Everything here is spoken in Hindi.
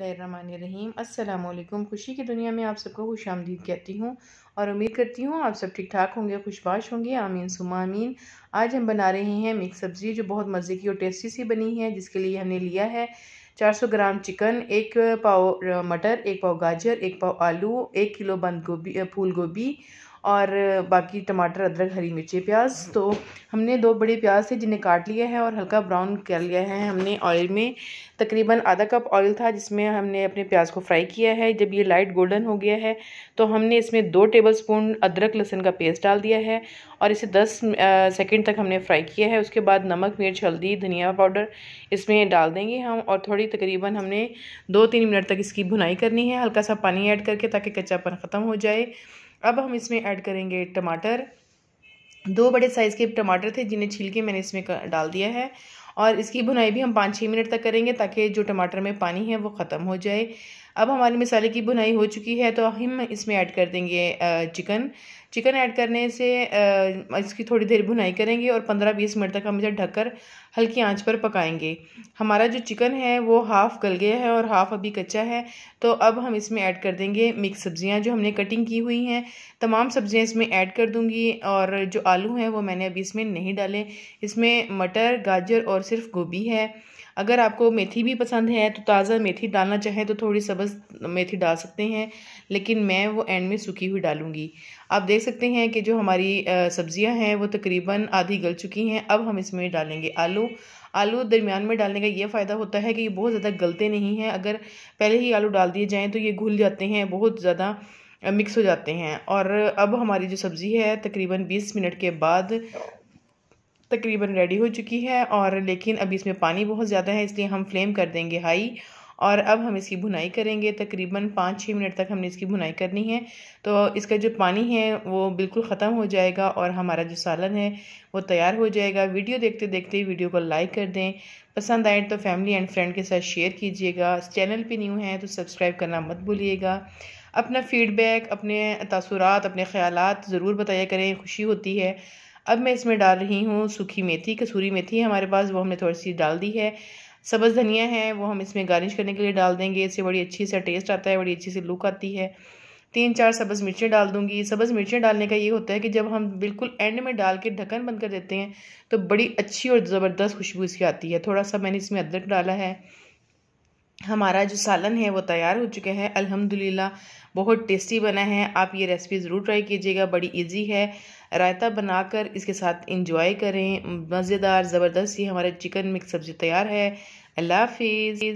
अस्सलाम वालेकुम खुशी की दुनिया में आप सबको खुश आमदीद कहती हूँ और उम्मीद करती हूँ आप सब ठीक ठाक होंगे खुशबाश होंगे आमीन सुमा आमीन आज हम बना रहे हैं मिक्स सब्ज़ी जो बहुत मज़े की और टेस्टी सी बनी है जिसके लिए हमने लिया है 400 ग्राम चिकन एक पाव मटर एक पाव गाजर एक पाव आलू एक किलो बंद गोभी फूल गोभी और बाकी टमाटर अदरक हरी मिर्ची प्याज तो हमने दो बड़े प्याज थे जिन्हें काट लिए हैं और हल्का ब्राउन कर लिया है हमने ऑयल में तकरीबन आधा कप ऑयल था जिसमें हमने अपने प्याज को फ्राई किया है जब ये लाइट गोल्डन हो गया है तो हमने इसमें दो टेबल स्पून अदरक लहसुन का पेस्ट डाल दिया है और इसे दस सेकेंड तक हमने फ्राई किया है उसके बाद नमक मिर्च हल्दी धनिया पाउडर इसमें डाल देंगे हम और थोड़ी तकरीबन हमने दो तीन मिनट तक इसकी भुनाई करनी है हल्का सा पानी ऐड करके ताकि कच्चापन ख़त्म हो जाए अब हम इसमें ऐड करेंगे टमाटर दो बड़े साइज़ के टमाटर थे जिन्हें छील के मैंने इसमें डाल दिया है और इसकी भुनाई भी हम पाँच छः मिनट तक करेंगे ताकि जो टमाटर में पानी है वो ख़त्म हो जाए अब हमारे मिसाले की बुनाई हो चुकी है तो हम इसमें ऐड कर देंगे चिकन चिकन ऐड करने से इसकी थोड़ी देर भुनाई करेंगे और पंद्रह बीस मिनट तक हम इसे ढककर हल्की आंच पर पकाएंगे हमारा जो चिकन है वो हाफ़ गल गया है और हाफ़ अभी कच्चा है तो अब हम इसमें ऐड कर देंगे मिक्स सब्ज़ियाँ जो हमने कटिंग की हुई हैं तमाम सब्ज़ियाँ इसमें ऐड कर दूँगी और जो आलू हैं वो मैंने अभी इसमें नहीं डाले इसमें मटर गाजर और सिर्फ गोभी है अगर आपको मेथी भी पसंद है तो ताज़ा मेथी डालना चाहें तो थोड़ी सबस मेथी डाल सकते हैं लेकिन मैं वो एंड में सूखी हुई डालूँगी आप देख सकते हैं कि जो हमारी सब्ज़ियाँ हैं वो तकरीबन आधी गल चुकी हैं अब हम इसमें डालेंगे आलू आलू दरमियान में डालने का ये फ़ायदा होता है कि ये बहुत ज़्यादा गलते नहीं हैं अगर पहले ही आलू डाल दिए जाएँ तो ये घुल जाते हैं बहुत ज़्यादा मिक्स हो जाते हैं और अब हमारी जो सब्ज़ी है तकरीबन 20 मिनट के बाद तकरीबन रेडी हो चुकी है और लेकिन अभी इसमें पानी बहुत ज़्यादा है इसलिए हम फ्लेम कर देंगे हाई और अब हम इसकी भुनाई करेंगे तकरीबन पाँच छः मिनट तक हमने इसकी भुनाई करनी है तो इसका जो पानी है वो बिल्कुल ख़त्म हो जाएगा और हमारा जो सालन है वो तैयार हो जाएगा वीडियो देखते देखते वीडियो को लाइक कर दें पसंद आए तो फैमिली एंड फ्रेंड के साथ शेयर कीजिएगा चैनल पर न्यू हैं तो सब्सक्राइब करना मत भूलिएगा अपना फीडबैक अपने तसरात अपने ख्याल ज़रूर बताया करें खुशी होती है अब मैं इसमें डाल रही हूँ सूखी मेथी कसूरी मेथी हमारे पास वो हमने थोड़ी सी डाल दी है सब्ज़ धनिया है वो हम इसमें गार्निश करने के लिए डाल देंगे इससे बड़ी अच्छी सा टेस्ट आता है बड़ी अच्छी सी लुक आती है तीन चार सब्ज़ मिर्चें डाल दूंगी सब्ज़ मिर्चें डालने का ये होता है कि जब हम बिल्कुल एंड में डाल के ढक्कन बंद कर देते हैं तो बड़ी अच्छी और ज़बरदस्त खुशबू इसकी आती है थोड़ा सा मैंने इसमें अदरक डाला है हमारा जो सालन है वो तैयार हो चुका है अल्हम्दुलिल्लाह बहुत टेस्टी बना है आप ये रेसिपी ज़रूर ट्राई कीजिएगा बड़ी इजी है रायता बनाकर इसके साथ इंजॉय करें मज़ेदार ज़बरदस्त ये हमारे चिकन मिक्स सब्ज़ी तैयार है अल्लाह हाफिज़